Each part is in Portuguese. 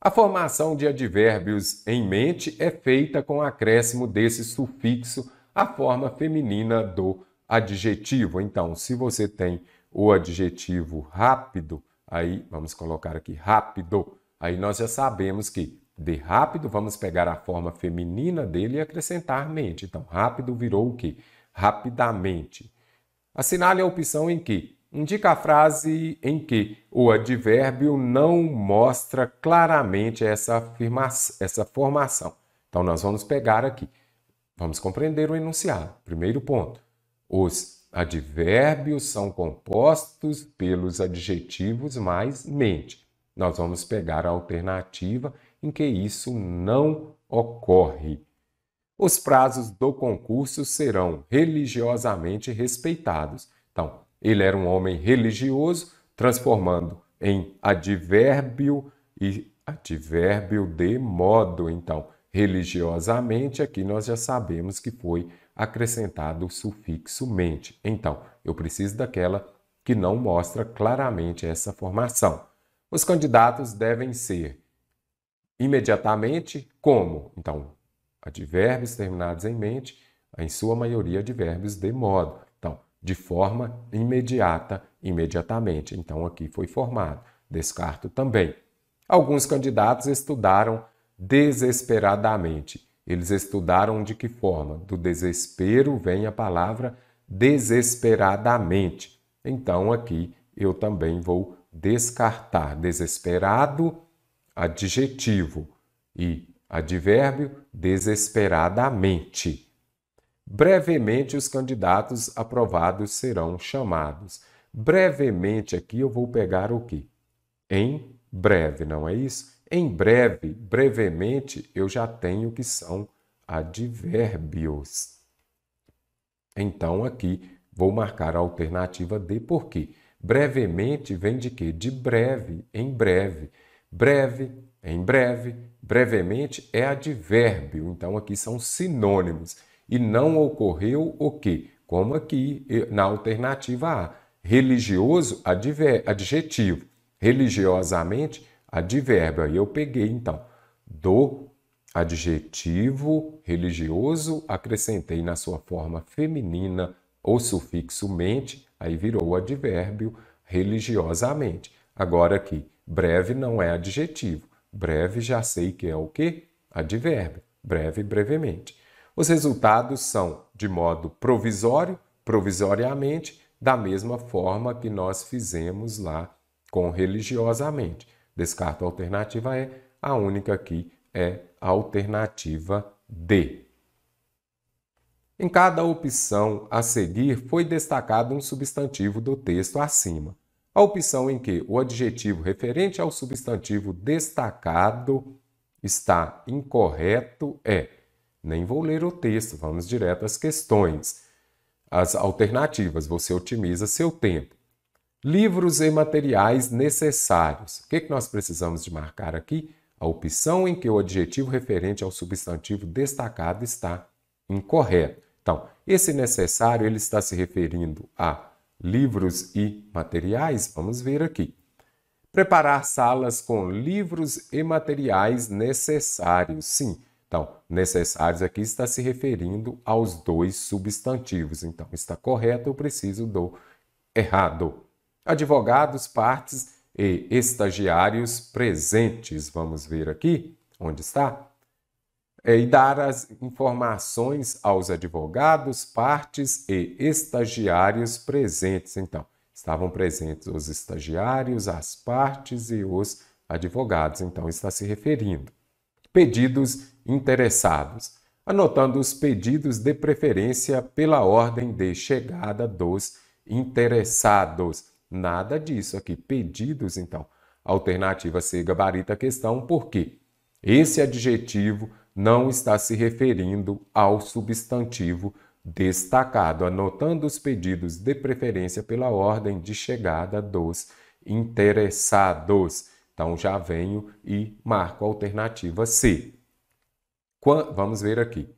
A formação de advérbios em mente é feita com acréscimo desse sufixo à forma feminina do adjetivo. Então, se você tem o adjetivo rápido, aí vamos colocar aqui rápido, aí nós já sabemos que de rápido vamos pegar a forma feminina dele e acrescentar mente. Então, rápido virou o quê? Rapidamente. Assinale a opção em que indica a frase em que o advérbio não mostra claramente essa, afirmação, essa formação. Então, nós vamos pegar aqui. Vamos compreender o enunciado. Primeiro ponto. Os advérbios são compostos pelos adjetivos mais mente. Nós vamos pegar a alternativa em que isso não ocorre. Os prazos do concurso serão religiosamente respeitados. Então, ele era um homem religioso, transformando em advérbio e advérbio de modo, então, religiosamente, aqui nós já sabemos que foi acrescentado o sufixo mente. Então, eu preciso daquela que não mostra claramente essa formação. Os candidatos devem ser imediatamente como? Então, advérbios terminados em mente, em sua maioria advérbios de modo de forma imediata, imediatamente. Então aqui foi formado. Descarto também. Alguns candidatos estudaram desesperadamente. Eles estudaram de que forma? Do desespero vem a palavra desesperadamente. Então aqui eu também vou descartar desesperado, adjetivo e advérbio desesperadamente. Brevemente, os candidatos aprovados serão chamados. Brevemente aqui eu vou pegar o que? Em breve, não é isso? Em breve, brevemente, eu já tenho que são advérbios. Então aqui vou marcar a alternativa D, porque brevemente vem de quê? De breve, em breve. Breve, em breve, brevemente é advérbio. Então aqui são sinônimos e não ocorreu o que, como aqui na alternativa A, religioso adjetivo, religiosamente advérbio. Aí eu peguei então do adjetivo religioso, acrescentei na sua forma feminina o sufixo mente, aí virou o advérbio religiosamente. Agora aqui, breve não é adjetivo. Breve já sei que é o que? Advérbio. Breve, brevemente. Os resultados são, de modo provisório, provisoriamente, da mesma forma que nós fizemos lá com religiosamente. Descarto a alternativa E, a única aqui é a alternativa D. Em cada opção a seguir foi destacado um substantivo do texto acima. A opção em que o adjetivo referente ao substantivo destacado está incorreto é nem vou ler o texto, vamos direto às questões. As alternativas, você otimiza seu tempo. Livros e materiais necessários. O que, que nós precisamos de marcar aqui? A opção em que o adjetivo referente ao substantivo destacado está incorreto. Então, esse necessário ele está se referindo a livros e materiais? Vamos ver aqui. Preparar salas com livros e materiais necessários. Sim, então, necessários aqui está se referindo aos dois substantivos. Então, está correto, eu preciso do errado. Advogados, partes e estagiários presentes. Vamos ver aqui onde está. É, e dar as informações aos advogados, partes e estagiários presentes. Então, estavam presentes os estagiários, as partes e os advogados. Então, está se referindo. Pedidos interessados, anotando os pedidos de preferência pela ordem de chegada dos interessados. Nada disso aqui, pedidos então. Alternativa C gabarita a questão, por quê? Esse adjetivo não está se referindo ao substantivo destacado, anotando os pedidos de preferência pela ordem de chegada dos interessados. Então já venho e marco a alternativa C. Vamos ver aqui.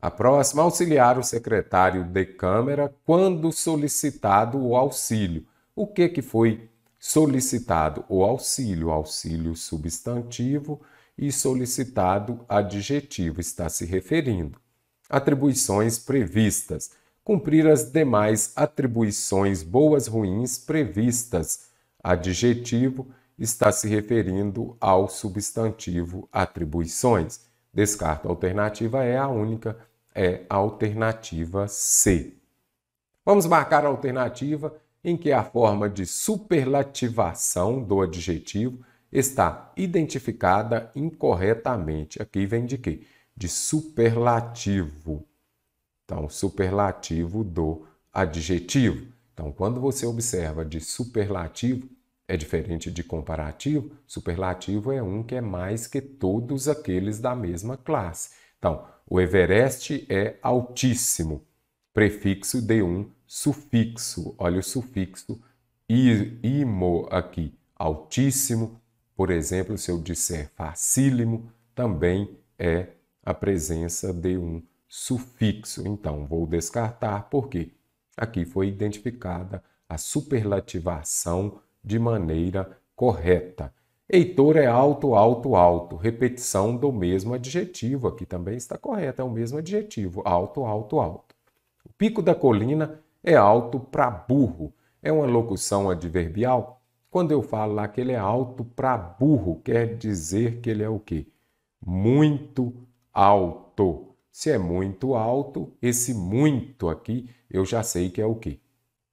A próxima, auxiliar o secretário de Câmara quando solicitado o auxílio. O que, que foi solicitado? O auxílio, auxílio substantivo e solicitado adjetivo, está se referindo. Atribuições previstas. Cumprir as demais atribuições boas, ruins previstas. Adjetivo está se referindo ao substantivo atribuições Descarta a alternativa é a única, é a alternativa C. Vamos marcar a alternativa em que a forma de superlativação do adjetivo está identificada incorretamente. Aqui vem de quê? De superlativo. Então, superlativo do adjetivo. Então, quando você observa de superlativo, é diferente de comparativo, superlativo é um que é mais que todos aqueles da mesma classe. Então, o Everest é altíssimo, prefixo de um sufixo. Olha o sufixo imo aqui, altíssimo. Por exemplo, se eu disser facílimo, também é a presença de um sufixo. Então, vou descartar porque aqui foi identificada a superlativação de maneira correta. Heitor é alto, alto, alto. Repetição do mesmo adjetivo, aqui também está correta, é o mesmo adjetivo, alto, alto, alto. O pico da colina é alto para burro. É uma locução adverbial. Quando eu falo lá que ele é alto para burro, quer dizer que ele é o quê? Muito alto. Se é muito alto, esse muito aqui eu já sei que é o quê?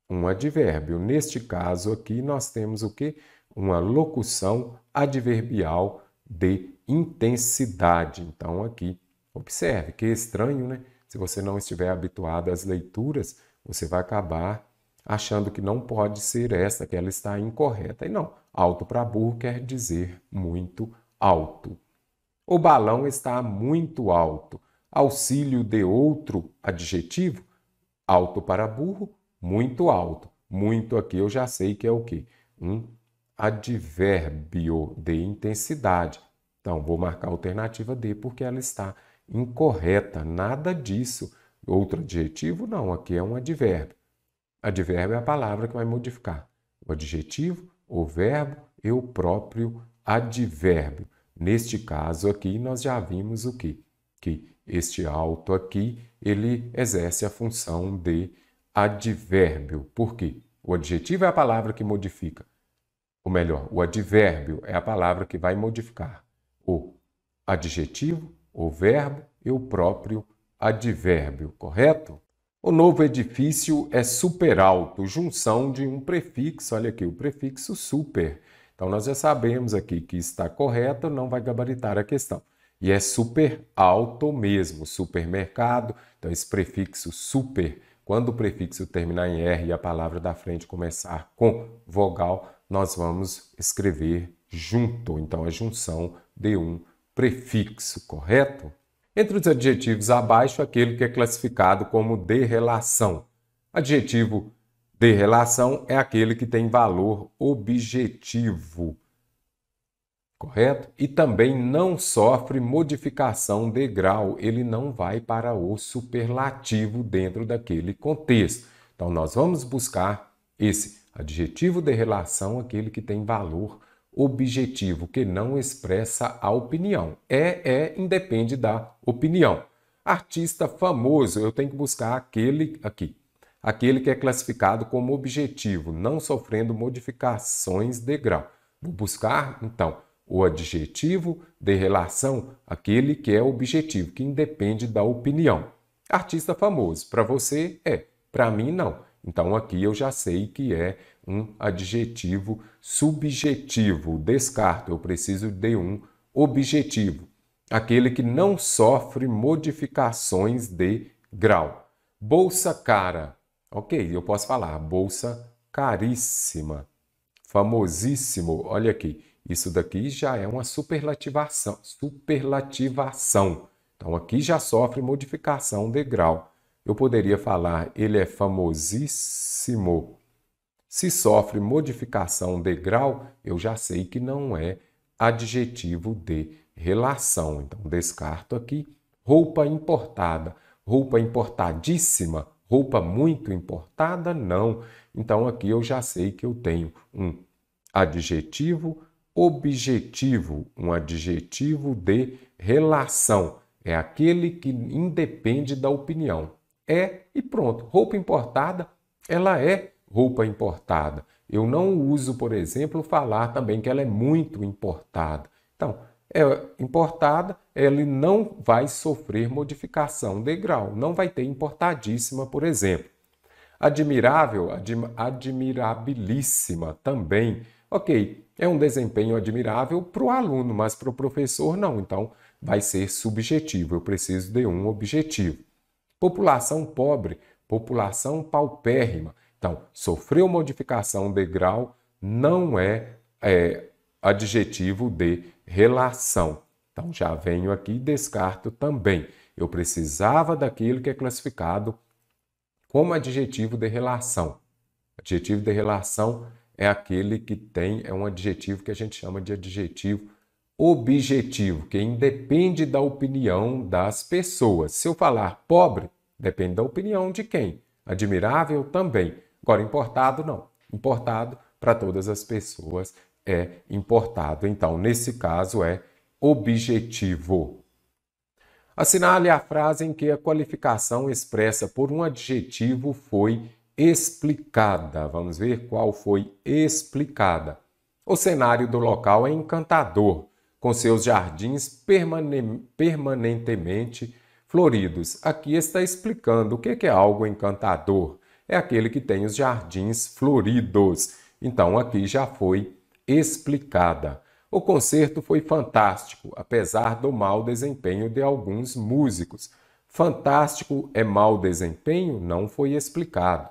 um advérbio. Neste caso aqui, nós temos o que? Uma locução adverbial de intensidade. Então, aqui, observe que é estranho, né? Se você não estiver habituado às leituras, você vai acabar achando que não pode ser essa, que ela está incorreta. E não, alto para burro quer dizer muito alto. O balão está muito alto. Auxílio de outro adjetivo, alto para burro, muito alto. Muito aqui eu já sei que é o quê? Um advérbio de intensidade. Então, vou marcar a alternativa D porque ela está incorreta, nada disso. Outro adjetivo, não, aqui é um advérbio. Advérbio é a palavra que vai modificar o adjetivo, o verbo e o próprio advérbio. Neste caso aqui, nós já vimos o que? Que este alto aqui, ele exerce a função de advérbio. Por quê? O adjetivo é a palavra que modifica. Ou melhor, o advérbio é a palavra que vai modificar o adjetivo, o verbo e o próprio advérbio, correto? O novo edifício é superalto, junção de um prefixo, olha aqui, o prefixo super. Então nós já sabemos aqui que está correto, não vai gabaritar a questão. E é superalto mesmo, supermercado, então esse prefixo super quando o prefixo terminar em R e a palavra da frente começar com vogal, nós vamos escrever junto, então a junção de um prefixo, correto? Entre os adjetivos abaixo, aquele que é classificado como de relação. Adjetivo de relação é aquele que tem valor objetivo correto? E também não sofre modificação de grau, ele não vai para o superlativo dentro daquele contexto. Então, nós vamos buscar esse adjetivo de relação, aquele que tem valor objetivo, que não expressa a opinião. É, é, independe da opinião. Artista famoso, eu tenho que buscar aquele aqui. Aquele que é classificado como objetivo, não sofrendo modificações de grau. Vou buscar, então, o adjetivo de relação, aquele que é objetivo, que independe da opinião. Artista famoso, para você é, para mim não. Então aqui eu já sei que é um adjetivo subjetivo, descarto, eu preciso de um objetivo, aquele que não sofre modificações de grau. Bolsa cara, ok, eu posso falar bolsa caríssima, famosíssimo, olha aqui, isso daqui já é uma superlativação. Superlativação. Então aqui já sofre modificação de grau. Eu poderia falar ele é famosíssimo. Se sofre modificação de grau, eu já sei que não é adjetivo de relação. Então descarto aqui roupa importada, roupa importadíssima, roupa muito importada, não. Então aqui eu já sei que eu tenho um adjetivo objetivo, um adjetivo de relação. É aquele que independe da opinião. É e pronto. Roupa importada, ela é roupa importada. Eu não uso, por exemplo, falar também que ela é muito importada. Então, é importada, ele não vai sofrer modificação de grau, não vai ter importadíssima, por exemplo. Admirável, admirabilíssima também Ok, é um desempenho admirável para o aluno, mas para o professor não. Então, vai ser subjetivo. Eu preciso de um objetivo. População pobre, população paupérrima. Então, sofreu modificação de grau não é, é adjetivo de relação. Então, já venho aqui e descarto também. Eu precisava daquilo que é classificado como adjetivo de relação. Adjetivo de relação é aquele que tem, é um adjetivo que a gente chama de adjetivo objetivo, que independe da opinião das pessoas. Se eu falar pobre, depende da opinião de quem. Admirável também. Agora, importado, não. Importado para todas as pessoas é importado. Então, nesse caso, é objetivo. Assinale a frase em que a qualificação expressa por um adjetivo foi explicada. Vamos ver qual foi explicada. O cenário do local é encantador, com seus jardins permane permanentemente floridos. Aqui está explicando o que é algo encantador. É aquele que tem os jardins floridos. Então aqui já foi explicada. O concerto foi fantástico, apesar do mau desempenho de alguns músicos. Fantástico é mau desempenho? Não foi explicado.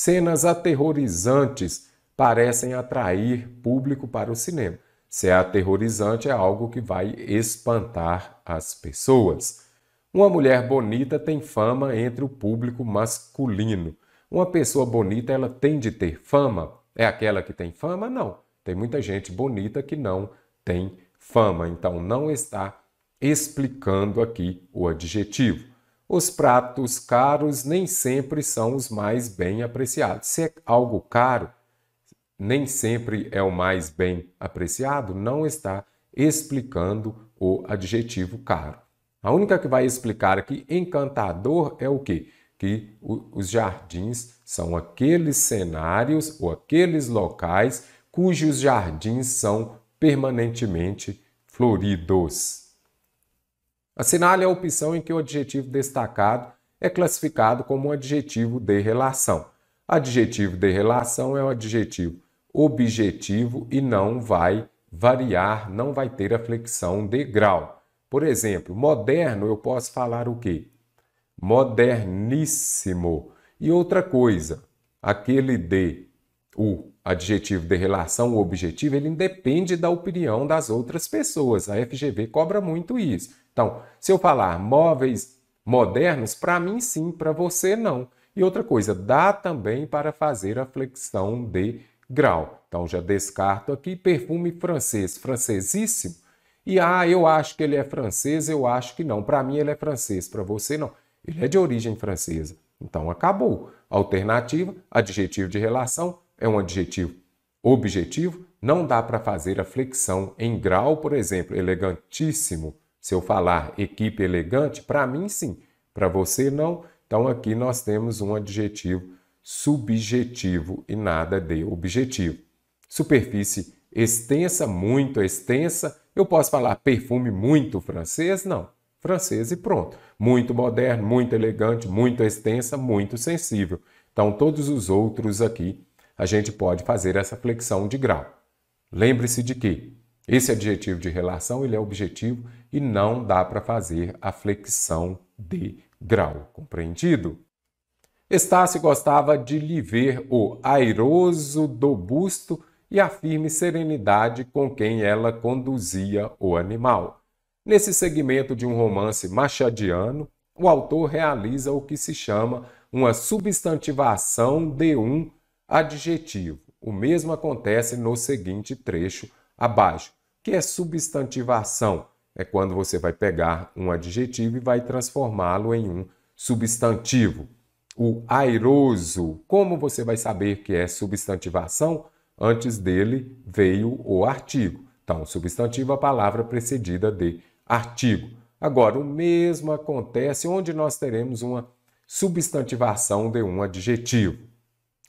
Cenas aterrorizantes parecem atrair público para o cinema. Se é aterrorizante, é algo que vai espantar as pessoas. Uma mulher bonita tem fama entre o público masculino. Uma pessoa bonita, ela tem de ter fama? É aquela que tem fama? Não. Tem muita gente bonita que não tem fama, então não está explicando aqui o adjetivo os pratos caros nem sempre são os mais bem apreciados. Se é algo caro, nem sempre é o mais bem apreciado, não está explicando o adjetivo caro. A única que vai explicar aqui, encantador, é o quê? Que os jardins são aqueles cenários ou aqueles locais cujos jardins são permanentemente floridos. Assinale a opção em que o adjetivo destacado é classificado como um adjetivo de relação. Adjetivo de relação é um adjetivo objetivo e não vai variar, não vai ter a flexão de grau. Por exemplo, moderno eu posso falar o quê? Moderníssimo. E outra coisa, aquele de, o adjetivo de relação ou objetivo, ele independe da opinião das outras pessoas. A FGV cobra muito isso. Então, se eu falar móveis modernos, para mim sim, para você não. E outra coisa, dá também para fazer a flexão de grau. Então, já descarto aqui perfume francês, francesíssimo. E ah, eu acho que ele é francês, eu acho que não. Para mim ele é francês, para você não. Ele é de origem francesa. Então acabou. Alternativa, adjetivo de relação, é um adjetivo objetivo, não dá para fazer a flexão em grau, por exemplo, elegantíssimo. Se eu falar equipe elegante, para mim sim, para você não. Então aqui nós temos um adjetivo subjetivo e nada de objetivo. Superfície extensa, muito extensa. Eu posso falar perfume muito francês? Não. Francês e pronto. Muito moderno, muito elegante, muito extensa, muito sensível. Então todos os outros aqui a gente pode fazer essa flexão de grau. Lembre-se de que esse adjetivo de relação ele é objetivo e não dá para fazer a flexão de grau, compreendido? Estácio gostava de lhe ver o airoso do busto e a firme serenidade com quem ela conduzia o animal. Nesse segmento de um romance machadiano, o autor realiza o que se chama uma substantivação de um adjetivo. O mesmo acontece no seguinte trecho abaixo, que é substantivação. É quando você vai pegar um adjetivo e vai transformá-lo em um substantivo. O airoso, como você vai saber que é substantivação? Antes dele veio o artigo. Então, substantivo é a palavra precedida de artigo. Agora, o mesmo acontece onde nós teremos uma substantivação de um adjetivo.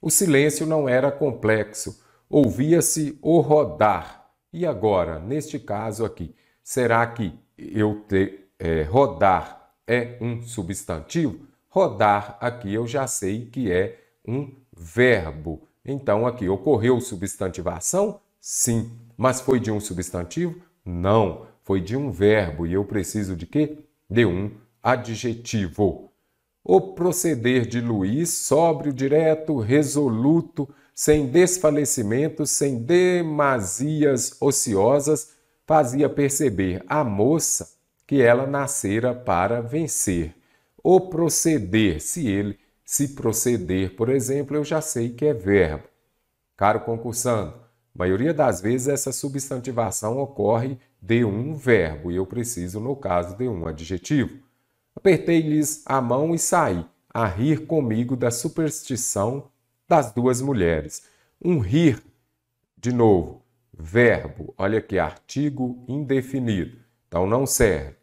O silêncio não era complexo, ouvia-se o rodar. E agora, neste caso aqui, será que eu te, é, rodar é um substantivo? Rodar aqui eu já sei que é um verbo. Então aqui ocorreu substantivação? Sim. Mas foi de um substantivo? Não. Foi de um verbo e eu preciso de quê? De um adjetivo o proceder de Luís, sóbrio, direto, resoluto, sem desfalecimentos, sem demasias ociosas, fazia perceber à moça que ela nascera para vencer. O proceder, se ele se proceder, por exemplo, eu já sei que é verbo. Caro concursando, maioria das vezes essa substantivação ocorre de um verbo e eu preciso, no caso, de um adjetivo. Apertei-lhes a mão e saí, a rir comigo da superstição das duas mulheres. Um rir, de novo, verbo, olha aqui, artigo indefinido, então não serve.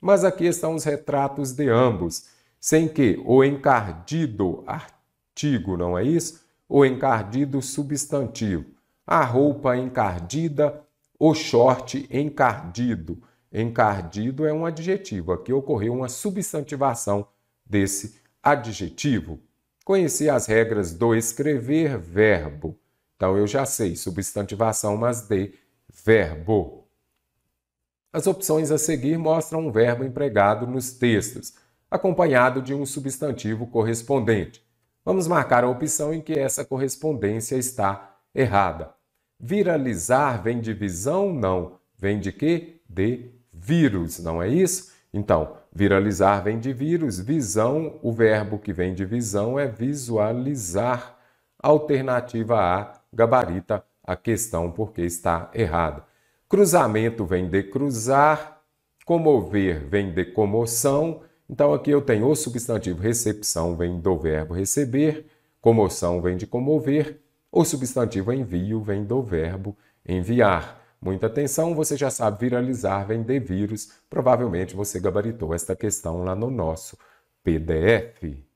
Mas aqui estão os retratos de ambos, sem que o encardido artigo, não é isso? O encardido substantivo, a roupa encardida, o short encardido, Encardido é um adjetivo, aqui ocorreu uma substantivação desse adjetivo. Conheci as regras do escrever verbo. Então eu já sei substantivação, mas de verbo. As opções a seguir mostram um verbo empregado nos textos, acompanhado de um substantivo correspondente. Vamos marcar a opção em que essa correspondência está errada. Viralizar vem de visão? Não. Vem de quê? De vírus, não é isso? Então, viralizar vem de vírus, visão, o verbo que vem de visão é visualizar. Alternativa A, gabarita a questão porque está errada. Cruzamento vem de cruzar, comover vem de comoção. Então aqui eu tenho o substantivo recepção vem do verbo receber, comoção vem de comover, o substantivo envio vem do verbo enviar. Muita atenção, você já sabe, viralizar vem de vírus. Provavelmente você gabaritou esta questão lá no nosso PDF.